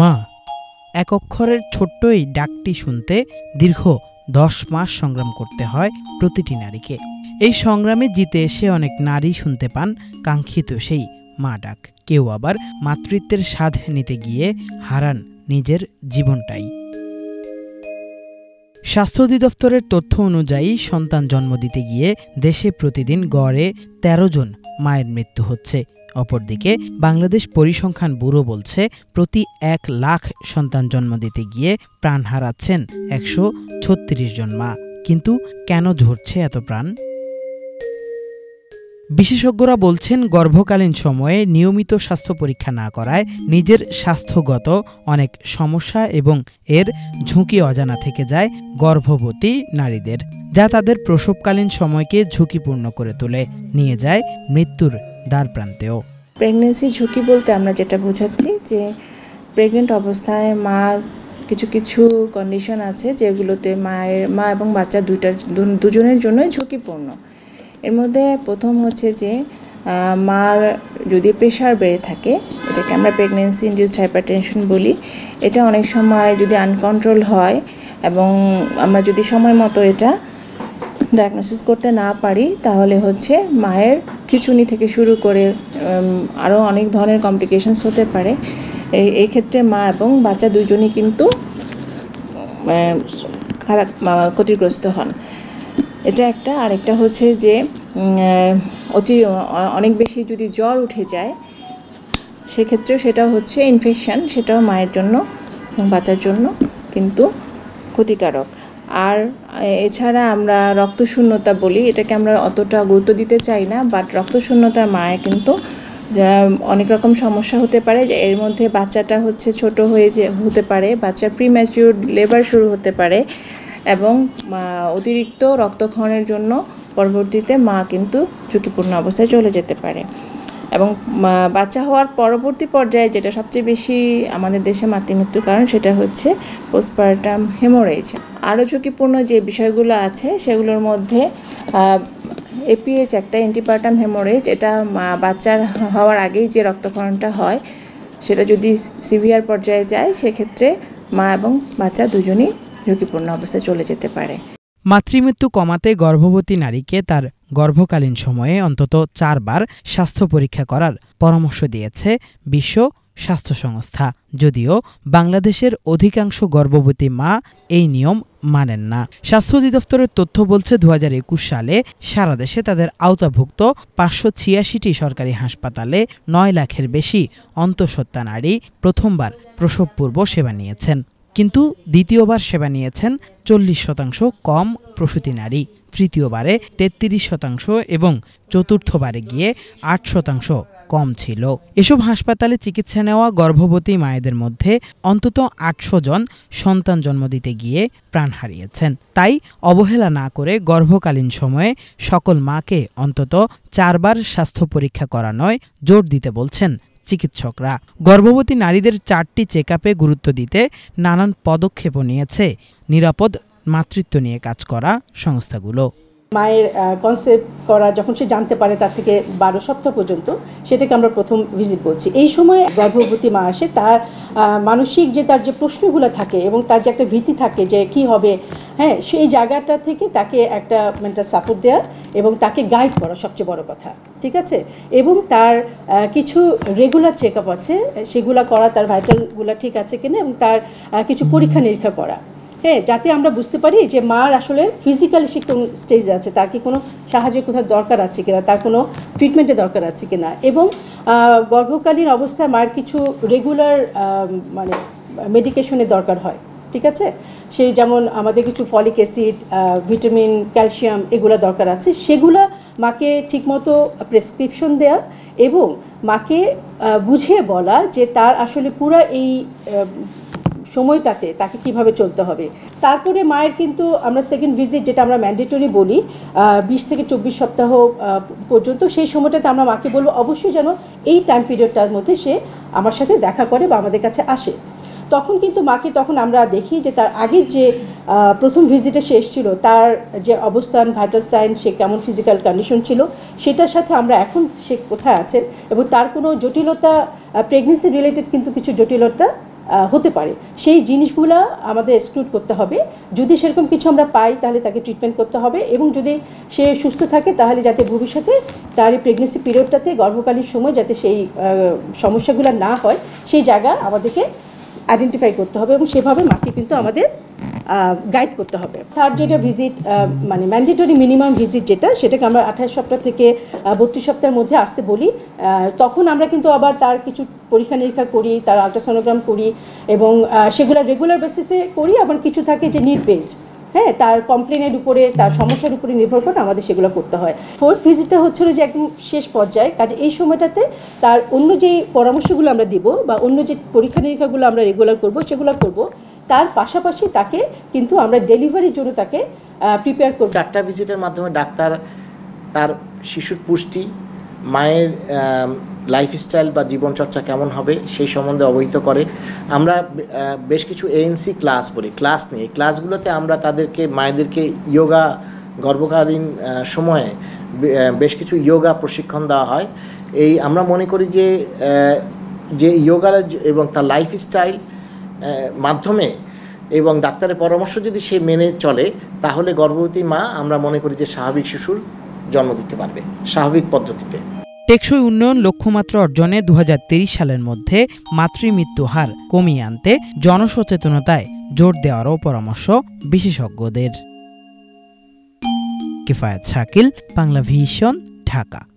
মা এক অক্ষরের ছোট্ট এই ডাকটি শুনতে দীর্ঘ দশ মাস সংগ্রাম করতে হয় প্রতিটি নারীকে এই সংগ্রামে জিতে এসে অনেক নারী শুনতে পান কাঙ্ক্ষিত সেই মা ডাক কেউ আবার মাতৃত্বের স্বাদ নিতে গিয়ে হারান নিজের জীবনটাই স্বাস্থ্য অধিদপ্তরের তথ্য অনুযায়ী সন্তান জন্ম দিতে গিয়ে দেশে প্রতিদিন গড়ে ১৩ জন মায়ের মৃত্যু হচ্ছে অপরদিকে বাংলাদেশ পরিসংখ্যান ব্যুরো বলছে প্রতি এক লাখ সন্তান জন্ম দিতে গিয়ে প্রাণ হারাচ্ছেন একশো জন মা কিন্তু কেন ঝরছে এত প্রাণ বিশেষজ্ঞরা বলছেন গর্ভকালীন সময়ে নিয়মিত স্বাস্থ্য পরীক্ষা না করায় নিজের স্বাস্থ্যগত অনেক সমস্যা এবং এর ঝুঁকি অজানা থেকে যায় গর্ভবতী নারীদের যা তাদের প্রসবকালীন সময়কে ঝুঁকিপূর্ণ করে তোলে নিয়ে যায় মৃত্যুর দ্বার প্রান্তেও প্রেগনেন্সি ঝুঁকি বলতে আমরা যেটা বোঝাচ্ছি যে প্রেগনেন্ট অবস্থায় মা কিছু কিছু কন্ডিশন আছে যেগুলোতে মায়ের মা এবং বাচ্চা দুইটার দুজনের জন্যই ঝুঁকিপূর্ণ এর মধ্যে প্রথম হচ্ছে যে মার যদি প্রেশার বেড়ে থাকে এটাকে আমরা প্রেগনেন্সি ইন্ডিউসড হাইপার টেনশন বলি এটা অনেক সময় যদি আনকন্ট্রোল হয় এবং আমরা যদি সময় মতো এটা ডায়াগনোসিস করতে না পারি তাহলে হচ্ছে মায়ের খিচুনি থেকে শুরু করে আরও অনেক ধরনের কমপ্লিকেশানস হতে পারে এই এই ক্ষেত্রে মা এবং বাচ্চা দুজনই কিন্তু খারাপ ক্ষতিগ্রস্ত হন এটা একটা আর একটা হচ্ছে যে অতি অনেক বেশি যদি জ্বর উঠে যায় সেক্ষেত্রে সেটা হচ্ছে ইনফেকশান সেটাও মায়ের জন্য বাচ্চার জন্য কিন্তু ক্ষতিকারক আর এছাড়া আমরা রক্তশূন্যতা বলি এটাকে আমরা অতটা গুরুত্ব দিতে চাই না বাট রক্তশূন্যতা মায়ের কিন্তু অনেক রকম সমস্যা হতে পারে যে এর মধ্যে বাচ্চাটা হচ্ছে ছোট হয়ে যে হতে পারে বাচ্চা প্রিম্যাচিউর লেবার শুরু হতে পারে এবং অতিরিক্ত রক্তক্ষরণের জন্য পরবর্তীতে মা কিন্তু ঝুঁকিপূর্ণ অবস্থায় চলে যেতে পারে এবং বাচ্চা হওয়ার পরবর্তী পর্যায়ে যেটা সবচেয়ে বেশি আমাদের দেশে মাতৃমৃত্যুর কারণ সেটা হচ্ছে পোস্টপার্টাম হেমোরেজ আরও ঝুঁকিপূর্ণ যে বিষয়গুলো আছে সেগুলোর মধ্যে এপিএইচ একটা অ্যান্টিপার্টাম হেমোরেজ এটা বাচ্চার হওয়ার আগেই যে রক্তক্ষরণটা হয় সেটা যদি সিভিয়ার পর্যায়ে যায় সেক্ষেত্রে মা এবং বাচ্চা দুজনই ঝুঁকিপূর্ণ অবস্থায় চলে যেতে পারে মাতৃমৃত্যু কমাতে গর্ভবতী নারীকে তার গর্ভকালীন সময়ে অন্তত চারবার স্বাস্থ্য পরীক্ষা করার পরামর্শ দিয়েছে বিশ্ব স্বাস্থ্য সংস্থা যদিও বাংলাদেশের অধিকাংশ গর্ভবতী মা এই নিয়ম মানেন না স্বাস্থ্য অধিদপ্তরের তথ্য বলছে দু হাজার একুশ সালে সারা দেশে তাদের আওতাভুক্ত পাঁচশো ছিয়াশিটি সরকারি হাসপাতালে নয় লাখের বেশি অন্তঃসত্ত্বা নারী প্রথমবার প্রসবপূর্ব সেবা নিয়েছেন কিন্তু দ্বিতীয়বার সেবা নিয়েছেন চল্লিশ শতাংশ কম প্রসূতি নারী তৃতীয়বারে তেত্রিশ শতাংশ এবং চতুর্থবারে গিয়ে আট শতাংশ কম ছিল এসব হাসপাতালে চিকিৎসা নেওয়া গর্ভবতী মায়েদের মধ্যে অন্তত আটশো জন সন্তান জন্ম দিতে গিয়ে প্রাণ হারিয়েছেন তাই অবহেলা না করে গর্ভকালীন সময়ে সকল মাকে অন্তত চারবার স্বাস্থ্য পরীক্ষা করানোয় জোর দিতে বলছেন চিকিৎসকরা গর্ভবতী নারীদের চারটি চেক গুরুত্ব দিতে নানান পদক্ষেপও নিয়েছে নিরাপদ মাতৃত্ব নিয়ে কাজ করা সংস্থাগুলো মায়ের কনসেপ্ট করা যখন সে জানতে পারে তার থেকে বারো সপ্তাহ পর্যন্ত সেটাকে আমরা প্রথম ভিজিট করছি এই সময় গর্ভবতী মা আসে তার মানসিক যে তার যে প্রশ্নগুলো থাকে এবং তার যে একটা ভীতি থাকে যে কি হবে হ্যাঁ সেই জায়গাটা থেকে তাকে একটা মেন্টাল সাপোর্ট দেওয়া এবং তাকে গাইড করা সবচেয়ে বড় কথা ঠিক আছে এবং তার কিছু রেগুলার চেক আপ আছে সেগুলো করা তার ভাইটালগুলো ঠিক আছে কিনা এবং তার কিছু পরীক্ষা নিরীক্ষা করা হ্যাঁ যাতে আমরা বুঝতে পারি যে মার আসলে ফিজিক্যালি সে কোন স্টেজে আছে তার কি কোনো সাহায্য কোথাও দরকার আছে কিনা তার কোনো ট্রিটমেন্টের দরকার আছে কিনা এবং গর্ভকালীন অবস্থায় মায়ের কিছু রেগুলার মানে মেডিকেশনের দরকার হয় ঠিক আছে সেই যেমন আমাদের কিছু ফলিক অ্যাসিড ভিটামিন ক্যালসিয়াম এগুলো দরকার আছে সেগুলা মাকে ঠিকমতো প্রেসক্রিপশন দেয়া এবং মাকে বুঝিয়ে বলা যে তার আসলে পুরো এই সময়টাতে তাকে কিভাবে চলতে হবে তারপরে মায়ের কিন্তু আমরা সেকেন্ড ভিজিট যেটা আমরা ম্যান্ডেটরি বলি বিশ থেকে চব্বিশ সপ্তাহ পর্যন্ত সেই সময়টাতে আমরা মাকে বলব অবশ্যই যেন এই টাইম পিরিয়ডটার মধ্যে সে আমার সাথে দেখা করে বা আমাদের কাছে আসে তখন কিন্তু মাকে তখন আমরা দেখি যে তার আগের যে প্রথম ভিজিটে সে এসেছিল তার যে অবস্থান ভাইটাল সাইন সে কেমন ফিজিক্যাল কন্ডিশন ছিল সেটার সাথে আমরা এখন সে কোথায় আছেন এবং তার কোনো জটিলতা প্রেগনেন্সি রিলেটেড কিন্তু কিছু জটিলতা হতে পারে সেই জিনিসগুলো আমাদের এক্সক্লুড করতে হবে যদি সেরকম কিছু আমরা পাই তাহলে তাকে ট্রিটমেন্ট করতে হবে এবং যদি সে সুস্থ থাকে তাহলে যাতে ভবিষ্যতে তার এই প্রেগনেন্সি পিরিয়ডটাতে গর্ভকালীন সময় যাতে সেই সমস্যাগুলো না হয় সেই জায়গা আমাদেরকে আইডেন্টিফাই করতে হবে এবং সেভাবে মাকে কিন্তু আমাদের গাইড করতে হবে থার্ড যেটা ভিজিট মানে ম্যান্ডেটরি মিনিমাম ভিজিট যেটা সেটাকে আমরা আঠাশ সপ্তাহ থেকে বত্রিশ সপ্তাহের মধ্যে আসতে বলি তখন আমরা কিন্তু আবার তার কিছু পরীক্ষা নিরীক্ষা করি তার আলট্রাসোনোগ্রাম করি এবং সেগুলো রেগুলার বেসিসে করি আবার কিছু থাকে যে নিড বেসড হ্যাঁ তার কমপ্লেনের উপরে তার সমস্যার উপরে নির্ভর করে আমাদের সেগুলো করতে হয় ফোর্থ ভিজিটটা হচ্ছিল যে একদম শেষ পর্যায়ে কাজে এই সময়টাতে তার অন্য যে পরামর্শগুলো আমরা দিব বা অন্য যে পরীক্ষা নিরীক্ষাগুলো আমরা রেগুলার করব সেগুলো করব তার পাশাপাশি তাকে কিন্তু আমরা ডেলিভারির জন্য তাকে প্রিপেয়ার করব চারটা ভিজিটের মাধ্যমে ডাক্তার তার শিশুর পুষ্টি মায়ের লাইফস্টাইল বা জীবনচর্চা কেমন হবে সেই সম্বন্ধে অবহিত করে আমরা বেশ কিছু এএনসি ক্লাস বলি ক্লাস নিয়ে ক্লাসগুলোতে আমরা তাদেরকে মায়েদেরকে ইয়োগা গর্ভকালীন সময়ে বেশ কিছু ইয়োগা প্রশিক্ষণ দেওয়া হয় এই আমরা মনে করি যে যে ইয়োগা এবং তার লাইফস্টাইল মাধ্যমে এবং ডাক্তারের পরামর্শ যদি সে মেনে চলে তাহলে গর্ভবতী মা আমরা মনে করি যে স্বাভাবিক শিশুর জন্ম দিতে পারবে স্বাভাবিক পদ্ধতিতে টেকসই উন্নয়ন লক্ষ্যমাত্রা অর্জনে দু সালের মধ্যে মাতৃমৃত্যু হার কমিয়ে আনতে জনসচেতনতায় জোর দেওয়ারও পরামর্শ বিশেষজ্ঞদের কিফায়াত শাকিল বাংলা ভিশন ঢাকা